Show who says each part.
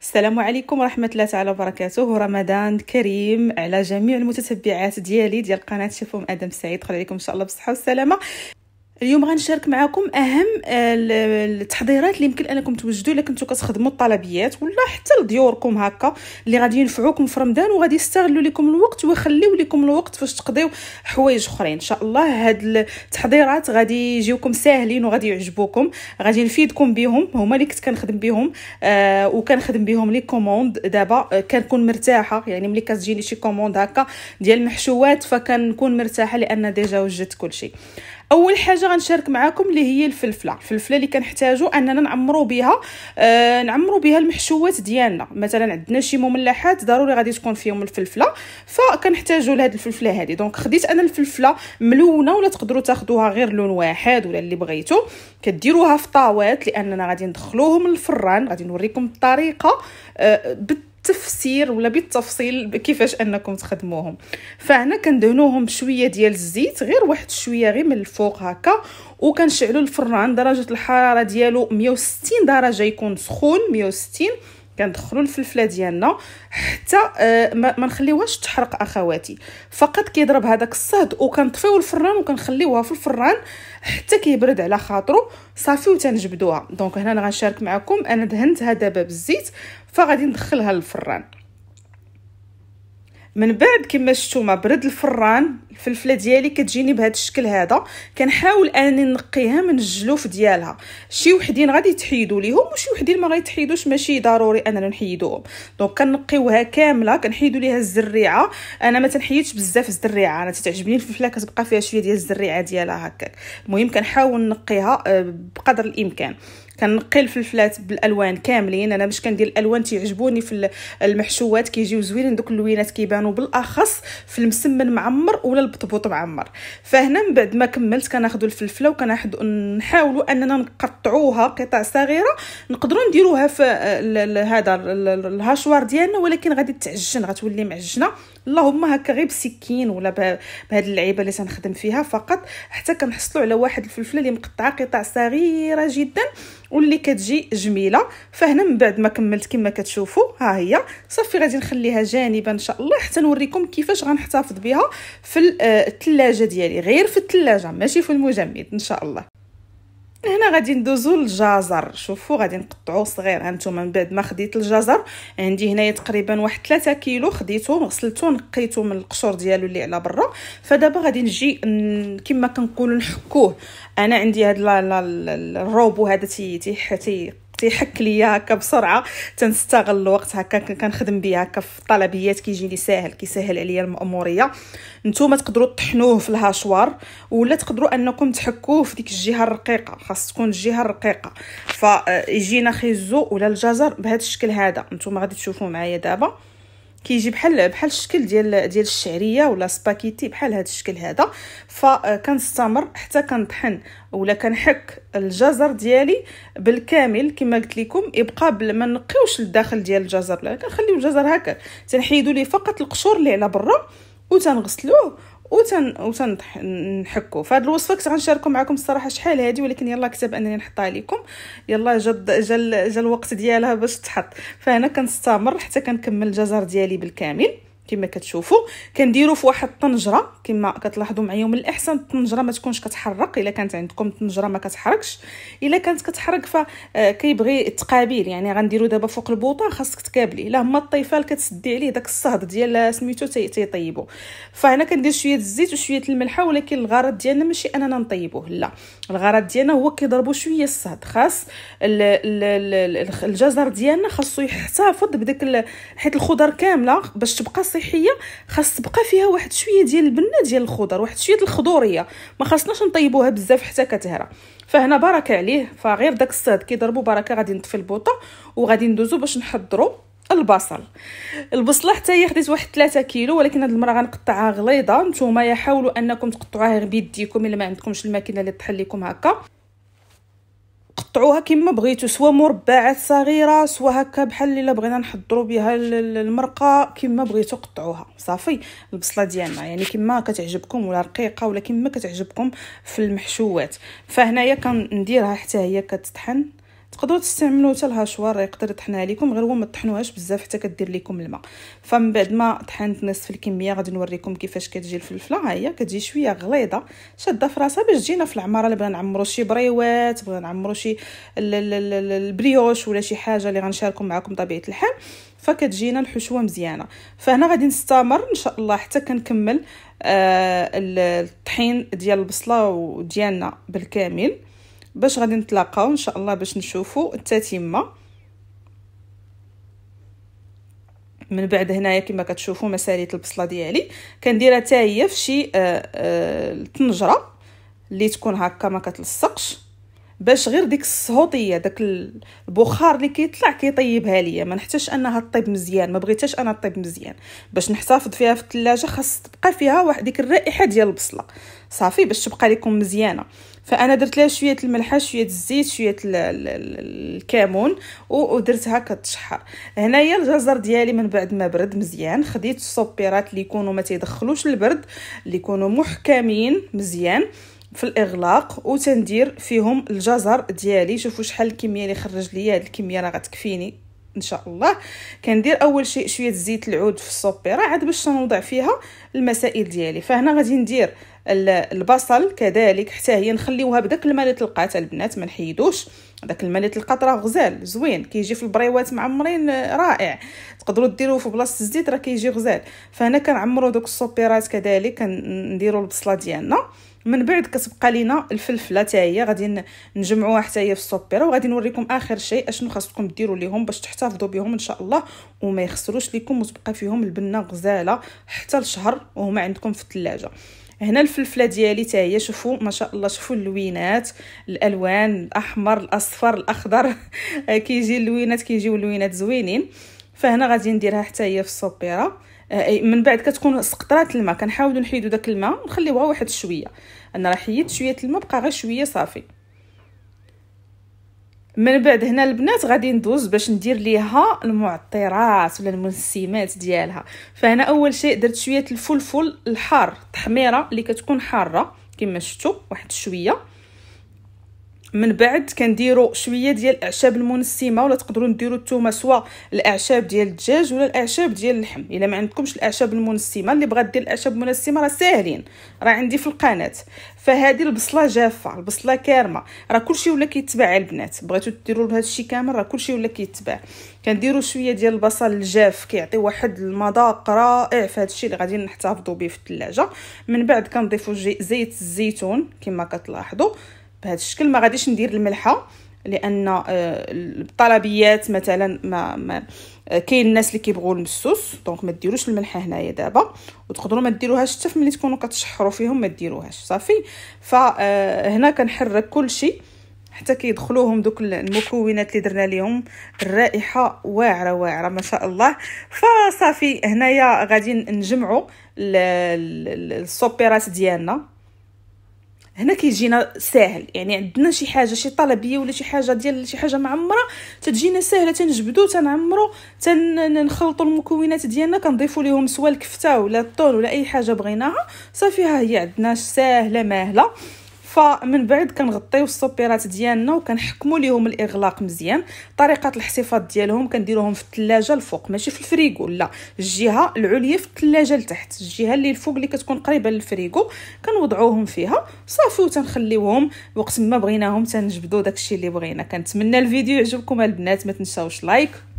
Speaker 1: السلام عليكم ورحمة الله تعالى وبركاته رمضان كريم على جميع المتتبعات ديالي ديال قناة شيفهم آدم سعيد خليكم عليكم إن شاء الله بالصحة والسلامة اليوم غنشارك معكم اهم آه، التحضيرات اللي يمكن انكم توجدوا الا كنتو كتخدموا الطلبيات ولا حتى لديوركم هكا اللي غادي ينفعوكم في رمضان وغادي يستغلوا لكم الوقت ويخليو لكم الوقت فاش تقضيو حوايج اخرين ان شاء الله هاد التحضيرات غادي يجيوكم ساهلين وغادي يعجبوكم غادي نفيدكم بهم هما اللي كنت كنخدم بهم آه وكنخدم بهم لي كوموند دابا آه، كنكون مرتاحه يعني ملي كتجيني شي كوموند هكا ديال المحشوات فكنكون مرتاحه لان ديجا وجدت كلشي اول حاجه غنشارك معكم اللي هي الفلفله الفلفله اللي كنحتاجو اننا نعمرو بها آه نعمرو بها المحشوات ديالنا مثلا عندنا شي مملحات ضروري غادي تكون فيهم الفلفله فكنحتاجو لهاد الفلفله هذه دونك خديت انا الفلفله ملونه ولا تقدروا تاخدوها غير لون واحد ولا اللي بغيتو كديروها في طاوات لاننا غادي ندخلوهم للفران غادي نوريكم الطريقه آه بالتفسير ولا بالتفصيل كيفاش انكم تخدموهم فهنا كندهنوهم بشويه ديال الزيت غير واحد شويه غير من الفوق هكا وكنشعلوا الفران درجه الحراره ديالو 160 درجه يكون سخون 160 كندخلوا الفلفله ديالنا حتى آه ما نخليوهاش تحرق اخواتي فقط كيضرب هذاك الصهد وكنطفيو الفران وكنخليوها في الفران حتى كيبرد على خاطرو صافي وتنجبدوها دونك هنا انا غنشارك معكم انا دهنتها دابا بالزيت فغادي ندخلها للفران من بعد كما شفتوا برد الفران الفلفله ديالي كتجيني بهذا الشكل هذا كنحاول انني نقيها من الجلوف ديالها شي وحدين غادي تحيدوا ليهم وشي وحدين ما غيتحيدوش ماشي ضروري اننا نحيدوهم دونك كنقيوها كامله كنحيدوا ليها الزريعه انا ما تنحيدش بزاف الزريعه انا تتعجبني الفلفله كتبقى فيها شويه ديال الزريعه ديالها هكاك المهم كنحاول نقيها آه، بقدر الامكان كنقي الفلفلات بالالوان كاملين انا باش كندير الالوان تيعجبوني في المحشوات كيجيو زوينين دوك اللوينات كيبانو بالاخص في المسمن معمر ولا البطبوط معمر فهنا من بعد ما كملت كناخذوا الفلفله وكنحاولوا اننا نقطعوها قطع صغيره نقدروا نديروها في هذا الهاشوار ديالنا ولكن غادي تعجن غتولي معجنه اللهم هكا غير بسكين ولا بهاد اللعيبه اللي تنخدم فيها فقط حتى كنحصلوا على واحد الفلفله اللي مقطعه قطع صغيره جدا واللي كتجي جميله فهنا من بعد ما كملت كما كتشوفوا ها هي صافي غادي نخليها جانبا ان شاء الله حتى نوريكم كيفاش غنحتفظ بها في الثلاجه آه، ديالي غير في الثلاجه ماشي في المجمد ان شاء الله هنا غادي ندوزو للجزر شوفوا غادي نقطعوه صغير هانتوما من بعد ما خديت الجزر عندي هنايا تقريبا واحد 3 كيلو خديته غسلته نقيته من القشور ديالو اللي على برا فدابا غادي نجي كما كنقولوا نحكوه انا عندي هاد الروبو هذا تي تي تيحك ليا هكا بسرعه تنستغل الوقت هكا كنخدم بيه هكا في الطلبيات كيجي لي ساهل كيسهل عليا المأموريه نتوما تقدروا تطحنوه في الهاشوار ولا تقدروا انكم تحكوه في ديك الجهه الرقيقه خاص تكون الجهه الرقيقه فيجينا آه، خيزو ولا الجزر بهذا الشكل هذا نتوما غادي تشوفوا معايا دابا كيجي بحال بحال الشكل ديال ديال الشعريه ولا سباكيتي بحال هذا الشكل هذا فكنستمر آه، حتى كنطحن ولا كنحك الجزر ديالي بالكامل كما قلت لكم يبقى بل ما نقيوش الداخل ديال الجزر لا كنخليو الجزر هكا تنحيدو ليه فقط القشور اللي على برا وتنغسلوه وتن وتنحكوا فهاد الوصفه كنت غنشاركو معكم الصراحه شحال هادي ولكن يلا كتب انني نحطها لكم يلا جد جا جا الوقت ديالها باش تحط فهنا كنستمر حتى كنكمل الجزر ديالي بالكامل كما كتشوفوا كنديروا في واحد الطنجره كما كتلاحظوا معايا من الاحسن الطنجره ما تكونش كتحرق الا كانت عندكم الطنجره ما كتحركش الا كانت كتحرق فكيبغي آه، التقابيل يعني غنديروا دابا فوق البوطه خاصك تكابلي لا هما الطيفال كتسدي عليه داك الصهد ديال سميتو تيطيبو فهنا كندير شويه الزيت وشويه الملحه ولكن الغرض ديالنا ماشي اننا نطيبوه لا الغرض ديالنا هو كيضربوا شويه الصهد خاص الجزر ديالنا خاصو يحتفظ بداك حيت الخضر كامله باش تبقى صحية الصحيه خاص تبقى فيها واحد شويه ديال البنه ديال الخضر واحد شويه الخضوريه ما خاصناش نطيبوها بزاف حتى كتهرى فهنا بركه عليه فغير داك الصاد كيضربوا بركه غادي نطفي البوطه وغادي ندوزو باش نحضروا البصل البصله حتى هي خديت واحد 3 كيلو ولكن هاد المره غنقطعها غليظه نتوما يا حاولوا انكم تقطعوها غير بيديكم الا ما عندكمش الماكينه اللي طحل لكم هكا قطعوها كما بغيتو سوا مربعات صغيره سوا هكا بحال الا بغينا نحضروا بها المرقه كما بغيتو قطعوها صافي البصله ديالنا يعني كما كتعجبكم ولا رقيقه ولا كما كتعجبكم في المحشوات فهنايا كنديرها حتى هي كتطحن تقدروا تستعملوا حتى الهشوار يقدر يطحنها لكم غير هو ما تطحنوهاش بزاف حتى كدير لكم الماء فمن بعد ما طحنت نصف الكميه غادي نوريكم كيفاش كتجي الفلفله ها هي كتجي شويه غليظه شاده في راسها باش تجينا في العماره اللي بغينا نعمروا شي بريوات بغينا نعمروا شي البريوش ولا شي حاجه اللي غنشاركوا معكم طبيعه الحال فكتجينا الحشوه مزيانه فهنا غادي نستمر ان شاء الله حتى كنكمل آه الطحين ديال البصله وديالنا بالكامل باش غادي نتلاقاو ان شاء الله باش نشوفو التتمه من بعد هنايا كما كتشوفوا مساليت البصله ديالي كنديرها حتى هي في شي آه، آه، الطنجره اللي تكون هكا ما كتلصقش باش غير ديك الصهوطيه داك البخار اللي كيطلع كيطيبها ليا ما نحتاجش انها طيب مزيان ما بغيتهاش انا طيب مزيان باش نحتفظ فيها في الثلاجه خاص تبقى فيها واحد ديك الرائحه ديال البصله صافي باش تبقى لكم مزيانه فانا درت لها شويه الملحه شويه الزيت شويه الكمون ودرتها كتشحر هنايا الجزر ديالي من بعد ما برد مزيان خديت الصوبيرات اللي يكونوا ما تيدخلوش البرد اللي يكونوا محكمين مزيان في الاغلاق وتندير فيهم الجزر ديالي شوفوا شحال الكميه اللي خرج ليا هاد الكميه راه غتكفيني ان شاء الله كندير اول شيء شويه زيت العود في الصوبيره عاد باش نوضع فيها المسائل ديالي فهنا غادي ندير البصل كذلك حتى هي نخليوها بداك الماء اللي تلقات البنات ما نحيدوش داك الماء اللي تلقات راه غزال زوين كيجي في البريوات معمرين آه، رائع تقدروا ديروه في بلاصه الزيت راه كيجي غزال فهنا كنعمروا دوك السوبيرات كذلك كنديروا البصله ديالنا من بعد كتبقى لينا الفلفله حتى هي غادي نجمعوها حتى هي في السوبيره وغادي نوريكم اخر شيء اشنو خاصكم ديروا ليهم باش تحتفظوا بهم ان شاء الله وما يخسروش لكم وتبقى فيهم البنه غزاله حتى لشهر وهما عندكم في الثلاجه هنا الفلفله ديالي حتى هي شوفوا ما شاء الله شوفوا اللوينات الالوان الاحمر الاصفر الاخضر آه، كيجي اللوينات كيجيو اللوينات زوينين فهنا غادي نديرها حتى هي في الصبيره آه، من بعد كتكون سقطرات الماء كنحاولوا نحيدوا داك الماء ونخليوها واحد شويه انا راه حيدت شويه الماء بقى غير شويه صافي من بعد هنا البنات غادي ندوز باش ندير ليها المعطرات ولا المنسمات ديالها فهنا اول شيء درت شويه الفلفل الحار تحميره اللي كتكون حاره كما شفتوا واحد شويه من بعد كنديروا شويه ديال الاعشاب المنسمه ولا تقدروا ديروا نتوما سواء الاعشاب ديال الدجاج ولا الاعشاب ديال اللحم الا ما عندكمش الاعشاب المنسمه اللي بغات دير الاعشاب المنسمه راه ساهلين راه عندي في القناه فهذه البصله جافه البصله كارمه راه كلشي ولا كيتباع البنات بغيتو ديروا بهذا الشيء كامل راه كلشي ولا كيتباع كنديروا شويه ديال البصل الجاف كيعطي واحد المذاق رائع في هذا الشيء اللي غادي نحتفظوا به في الثلاجه من بعد كنضيفوا زيت الزيتون كما كتلاحظوا بهذا الشكل ما غاديش ندير الملحه لان آه، الطلبيات مثلا ما, ما آه، كاين الناس اللي كيبغوا المسوس دونك ما ديروش الملحه هنايا دابا وتقدروا ما ديروهاش حتى ملي تكونوا كتشحروا فيهم ما ديروهاش صافي فهنا آه، كنحرك كلشي حتى كيدخلوهم دوك المكونات اللي درنا ليهم الرائحه واعره واعره ما شاء الله فصافي هنايا غادي نجمعوا السوبيرات ديالنا هنا كيجينا ساهل يعني عندنا شي حاجه شي طلبيه ولا شي حاجه ديال شي حاجه معمره تتجينا ساهله تنجبدو تنعمرو تنخلطو المكونات ديالنا كنضيفو ليهم سوا الكفته ولا الطون ولا اي حاجه بغيناها صافي ها هي عندنا ساهله ماهله فمن بعد كنغطيو السوبيرات ديالنا وكنحكموا ليهم الاغلاق مزيان طريقه الاحتفاظ ديالهم كنديروهم في الثلاجه الفوق ماشي في الفريغو لا الجهه العليا في الثلاجه لتحت الجهه اللي الفوق اللي كتكون قريبه للفريغو كنوضعوهم فيها صافي وتنخليوهم وقت ما بغيناهم تنجبدوا داكشي اللي بغينا كنتمنى الفيديو يعجبكم البنات ما تنساوش لايك